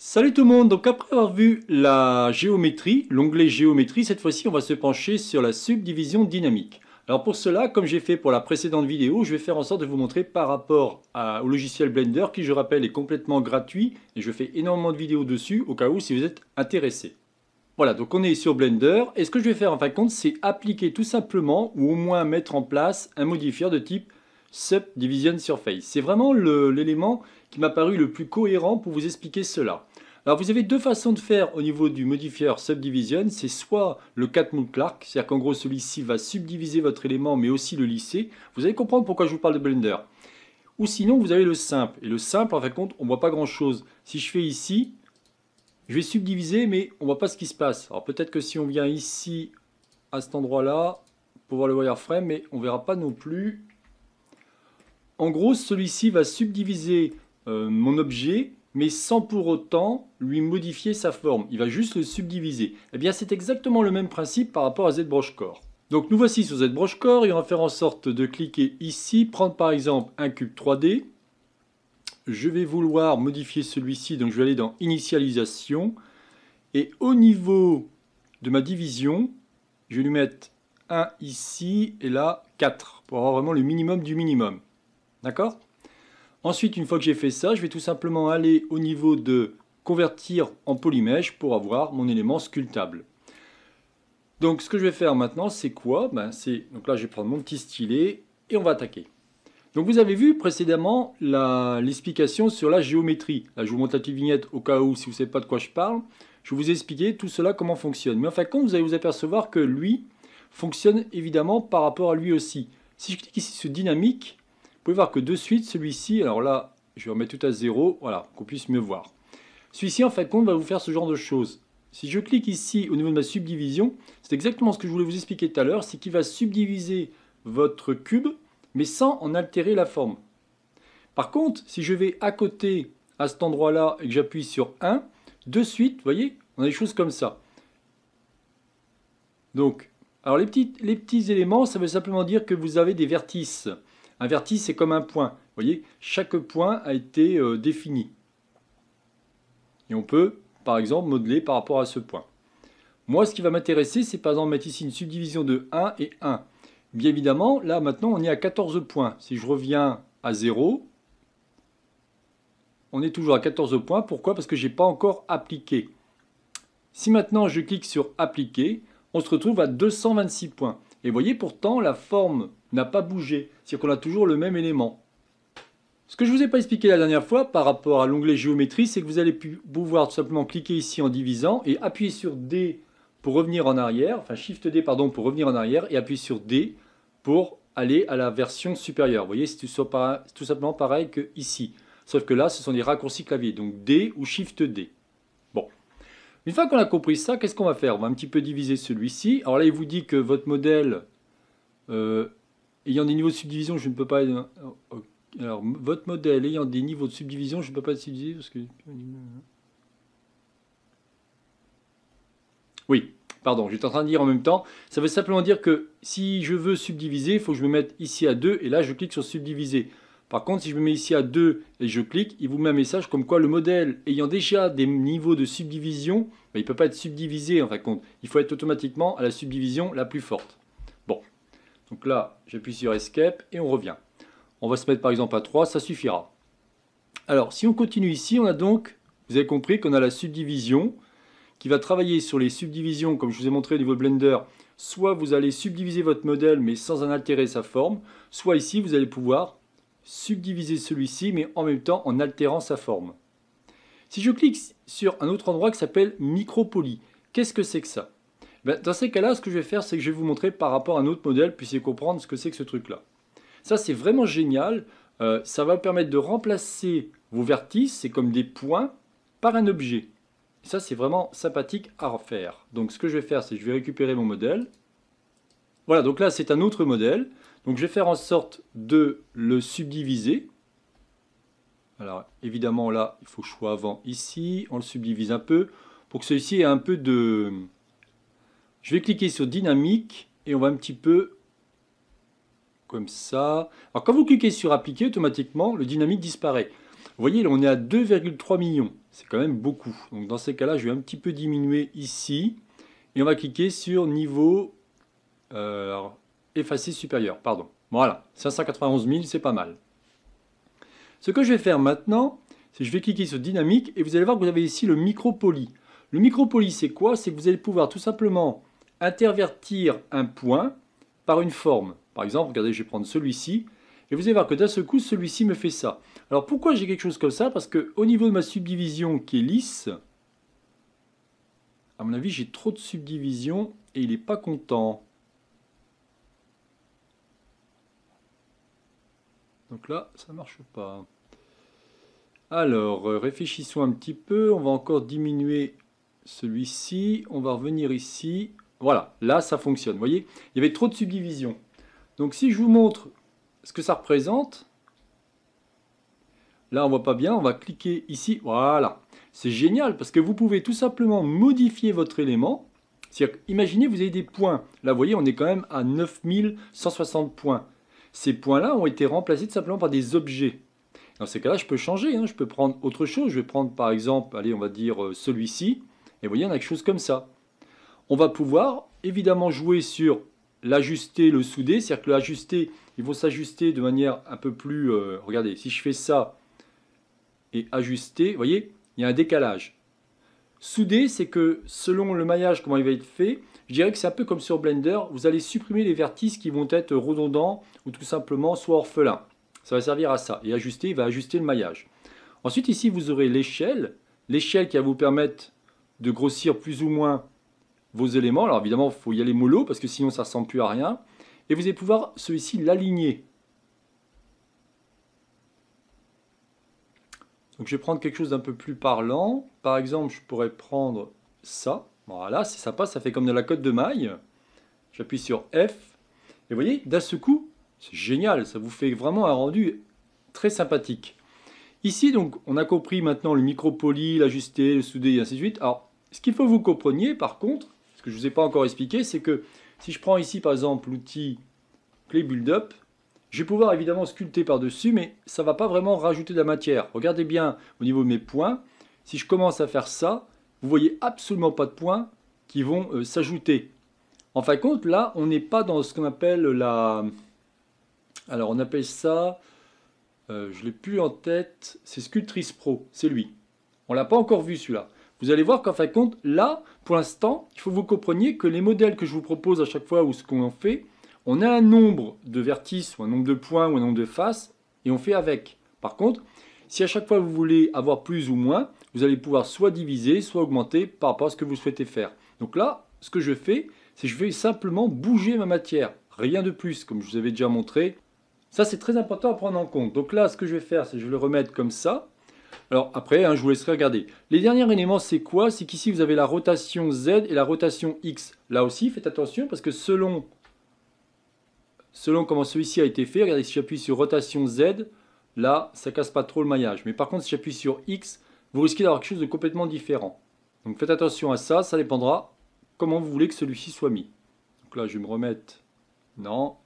Salut tout le monde, donc après avoir vu la géométrie, l'onglet géométrie, cette fois-ci on va se pencher sur la subdivision dynamique. Alors pour cela, comme j'ai fait pour la précédente vidéo, je vais faire en sorte de vous montrer par rapport au logiciel Blender qui je rappelle est complètement gratuit et je fais énormément de vidéos dessus au cas où si vous êtes intéressé. Voilà, donc on est sur Blender et ce que je vais faire en fin de compte c'est appliquer tout simplement ou au moins mettre en place un modifier de type Subdivision Surface. C'est vraiment l'élément qui m'a paru le plus cohérent pour vous expliquer cela. Alors vous avez deux façons de faire au niveau du modifier subdivision. C'est soit le Catmull-Clark, c'est-à-dire qu'en gros celui-ci va subdiviser votre élément mais aussi le lisser. Vous allez comprendre pourquoi je vous parle de Blender. Ou sinon vous avez le simple. Et le simple, en fin compte, on ne voit pas grand-chose. Si je fais ici, je vais subdiviser mais on ne voit pas ce qui se passe. Alors peut-être que si on vient ici, à cet endroit-là, pour voir le wireframe, mais on ne verra pas non plus. En gros, celui-ci va subdiviser euh, mon objet mais sans pour autant lui modifier sa forme. Il va juste le subdiviser. Eh bien, c'est exactement le même principe par rapport à ZBrushCore. Donc nous voici sur ZBrushCore et on va faire en sorte de cliquer ici, prendre par exemple un cube 3D. Je vais vouloir modifier celui-ci, donc je vais aller dans Initialisation. Et au niveau de ma division, je vais lui mettre 1 ici et là 4 pour avoir vraiment le minimum du minimum. D'accord Ensuite, une fois que j'ai fait ça, je vais tout simplement aller au niveau de convertir en polymèche pour avoir mon élément sculptable. Donc ce que je vais faire maintenant, c'est quoi ben, Donc là, je vais prendre mon petit stylet et on va attaquer. Donc vous avez vu précédemment l'explication sur la géométrie. Là, je vous montre la petite vignette au cas où, si vous ne savez pas de quoi je parle. Je vous ai tout cela, comment fonctionne. Mais en fin de compte, vous allez vous apercevoir que lui fonctionne évidemment par rapport à lui aussi. Si je clique ici sur dynamique, pouvez voir que de suite, celui-ci, alors là, je vais remettre tout à zéro, voilà, qu'on puisse mieux voir. Celui-ci, en fait, de compte, va vous faire ce genre de choses. Si je clique ici au niveau de ma subdivision, c'est exactement ce que je voulais vous expliquer tout à l'heure, c'est qu'il va subdiviser votre cube, mais sans en altérer la forme. Par contre, si je vais à côté, à cet endroit-là, et que j'appuie sur 1, de suite, vous voyez, on a des choses comme ça. Donc, alors les petits, les petits éléments, ça veut simplement dire que vous avez des vertices. Un vertice, c'est comme un point. Vous voyez, chaque point a été euh, défini. Et on peut, par exemple, modeler par rapport à ce point. Moi, ce qui va m'intéresser, c'est par exemple mettre ici une subdivision de 1 et 1. Bien évidemment, là maintenant, on est à 14 points. Si je reviens à 0, on est toujours à 14 points. Pourquoi Parce que je n'ai pas encore appliqué. Si maintenant je clique sur appliquer, on se retrouve à 226 points. Et vous voyez pourtant, la forme n'a pas bougé. C'est-à-dire qu'on a toujours le même élément. Ce que je ne vous ai pas expliqué la dernière fois par rapport à l'onglet géométrie, c'est que vous allez pouvoir tout simplement cliquer ici en divisant et appuyer sur D pour revenir en arrière, enfin Shift D pardon pour revenir en arrière et appuyer sur D pour aller à la version supérieure. Vous voyez, c'est tout simplement pareil que ici. Sauf que là, ce sont des raccourcis clavier, donc D ou Shift D. Bon. Une fois qu'on a compris ça, qu'est-ce qu'on va faire On va un petit peu diviser celui-ci. Alors là, il vous dit que votre modèle euh, ayant des niveaux de subdivision, je ne peux pas. Oh, Alors, votre modèle ayant des niveaux de subdivision, je ne peux pas être subdiviser parce que. Oui, pardon, j'étais en train de dire en même temps. Ça veut simplement dire que si je veux subdiviser, il faut que je me mette ici à 2 et là je clique sur subdiviser. Par contre, si je me mets ici à 2 et je clique, il vous met un message comme quoi le modèle ayant déjà des niveaux de subdivision, ben, il ne peut pas être subdivisé en fin de compte. Il faut être automatiquement à la subdivision la plus forte. Donc là, j'appuie sur Escape et on revient. On va se mettre par exemple à 3, ça suffira. Alors, si on continue ici, on a donc, vous avez compris qu'on a la subdivision qui va travailler sur les subdivisions, comme je vous ai montré au niveau de Blender. Soit vous allez subdiviser votre modèle, mais sans en altérer sa forme. Soit ici, vous allez pouvoir subdiviser celui-ci, mais en même temps en altérant sa forme. Si je clique sur un autre endroit qui s'appelle Micropoly, qu'est-ce que c'est que ça ben, dans ces cas-là, ce que je vais faire, c'est que je vais vous montrer par rapport à un autre modèle, puissiez comprendre ce que c'est que ce truc-là. Ça, c'est vraiment génial. Euh, ça va permettre de remplacer vos vertices, c'est comme des points, par un objet. Ça, c'est vraiment sympathique à refaire. Donc, ce que je vais faire, c'est que je vais récupérer mon modèle. Voilà, donc là, c'est un autre modèle. Donc, je vais faire en sorte de le subdiviser. Alors, évidemment, là, il faut choix avant ici. On le subdivise un peu pour que celui-ci ait un peu de, je vais cliquer sur dynamique et on va un petit peu comme ça. Alors quand vous cliquez sur appliquer, automatiquement, le dynamique disparaît. Vous voyez, là, on est à 2,3 millions. C'est quand même beaucoup. Donc dans ces cas-là, je vais un petit peu diminuer ici. Et on va cliquer sur niveau euh, effacé supérieur. Pardon. Voilà, 591 000, c'est pas mal. Ce que je vais faire maintenant, c'est je vais cliquer sur dynamique et vous allez voir que vous avez ici le micro poly. Le micro c'est quoi C'est que vous allez pouvoir tout simplement intervertir un point par une forme. Par exemple, regardez, je vais prendre celui-ci, et vous allez voir que d'un seul coup, celui-ci me fait ça. Alors pourquoi j'ai quelque chose comme ça Parce qu'au niveau de ma subdivision qui est lisse, à mon avis, j'ai trop de subdivisions et il n'est pas content. Donc là, ça ne marche pas. Alors, euh, réfléchissons un petit peu. On va encore diminuer celui-ci. On va revenir ici. Voilà, là ça fonctionne. Vous voyez, il y avait trop de subdivisions. Donc si je vous montre ce que ça représente, là on voit pas bien, on va cliquer ici, voilà. C'est génial parce que vous pouvez tout simplement modifier votre élément. Imaginez, vous avez des points. Là, vous voyez, on est quand même à 9160 points. Ces points-là ont été remplacés tout simplement par des objets. Dans ces cas-là, je peux changer, hein. je peux prendre autre chose. Je vais prendre par exemple, allez, on va dire euh, celui-ci. Et vous voyez, on a quelque chose comme ça on va pouvoir évidemment jouer sur l'ajuster, le souder, c'est-à-dire que l'ajuster, ils vont s'ajuster de manière un peu plus... Euh, regardez, si je fais ça et ajuster, vous voyez, il y a un décalage. Souder, c'est que selon le maillage, comment il va être fait, je dirais que c'est un peu comme sur Blender, vous allez supprimer les vertices qui vont être redondants ou tout simplement soit orphelins. Ça va servir à ça. Et ajuster, il va ajuster le maillage. Ensuite, ici, vous aurez l'échelle, l'échelle qui va vous permettre de grossir plus ou moins vos éléments. Alors évidemment, il faut y aller mollo parce que sinon ça ne ressemble plus à rien. Et vous allez pouvoir celui-ci l'aligner. Donc je vais prendre quelque chose d'un peu plus parlant. Par exemple, je pourrais prendre ça. Voilà, c'est sympa, ça fait comme de la cote de maille. J'appuie sur F. Et vous voyez, d'un seul coup, c'est génial, ça vous fait vraiment un rendu très sympathique. Ici, donc, on a compris maintenant le micro-poly, l'ajuster, le souder, et ainsi de suite. Alors, ce qu'il faut que vous compreniez, par contre, ce que je ne vous ai pas encore expliqué, c'est que si je prends ici par exemple l'outil clé build-up, je vais pouvoir évidemment sculpter par-dessus, mais ça ne va pas vraiment rajouter de la matière. Regardez bien au niveau de mes points, si je commence à faire ça, vous voyez absolument pas de points qui vont euh, s'ajouter. En fin de compte, là, on n'est pas dans ce qu'on appelle la... Alors, on appelle ça... Je euh, je l'ai plus en tête, c'est Sculptrice Pro, c'est lui. On l'a pas encore vu celui-là. Vous allez voir qu'en fin de compte, là, pour l'instant, il faut que vous compreniez que les modèles que je vous propose à chaque fois ou ce qu'on en fait, on a un nombre de vertices ou un nombre de points ou un nombre de faces et on fait avec. Par contre, si à chaque fois vous voulez avoir plus ou moins, vous allez pouvoir soit diviser, soit augmenter par rapport à ce que vous souhaitez faire. Donc là, ce que je fais, c'est que je vais simplement bouger ma matière. Rien de plus, comme je vous avais déjà montré. Ça, c'est très important à prendre en compte. Donc là, ce que je vais faire, c'est que je vais le remettre comme ça. Alors après, hein, je vous laisserai regarder. Les derniers éléments, c'est quoi C'est qu'ici, vous avez la rotation Z et la rotation X. Là aussi, faites attention parce que selon, selon comment celui-ci a été fait, regardez, si j'appuie sur rotation Z, là, ça casse pas trop le maillage. Mais par contre, si j'appuie sur X, vous risquez d'avoir quelque chose de complètement différent. Donc faites attention à ça, ça dépendra comment vous voulez que celui-ci soit mis. Donc là, je vais me remettre... Non.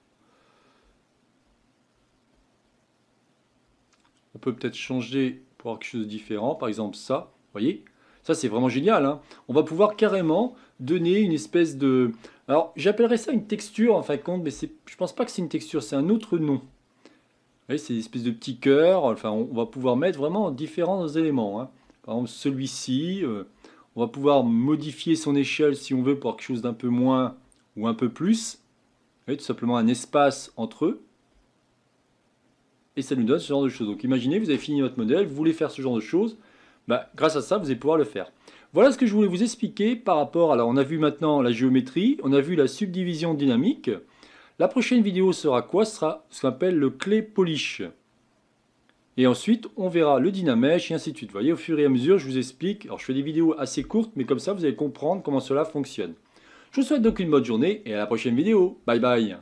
On peut peut-être changer quelque chose de différent. Par exemple, ça, vous voyez Ça, c'est vraiment génial. Hein. On va pouvoir carrément donner une espèce de... Alors, j'appellerais ça une texture, en fin de compte, mais je pense pas que c'est une texture, c'est un autre nom. C'est une espèce de petit cœur. Enfin, on va pouvoir mettre vraiment différents éléments. Hein. Par exemple, celui-ci, euh, on va pouvoir modifier son échelle si on veut pour quelque chose d'un peu moins ou un peu plus. Et tout simplement un espace entre eux et ça nous donne ce genre de choses. Donc imaginez, vous avez fini votre modèle, vous voulez faire ce genre de choses, bah, grâce à ça, vous allez pouvoir le faire. Voilà ce que je voulais vous expliquer par rapport, alors on a vu maintenant la géométrie, on a vu la subdivision dynamique. La prochaine vidéo sera quoi ce sera ce qu'on appelle le clé polish. Et ensuite, on verra le dynamèche et ainsi de suite. Vous voyez, au fur et à mesure, je vous explique. Alors, je fais des vidéos assez courtes, mais comme ça, vous allez comprendre comment cela fonctionne. Je vous souhaite donc une bonne journée et à la prochaine vidéo. Bye bye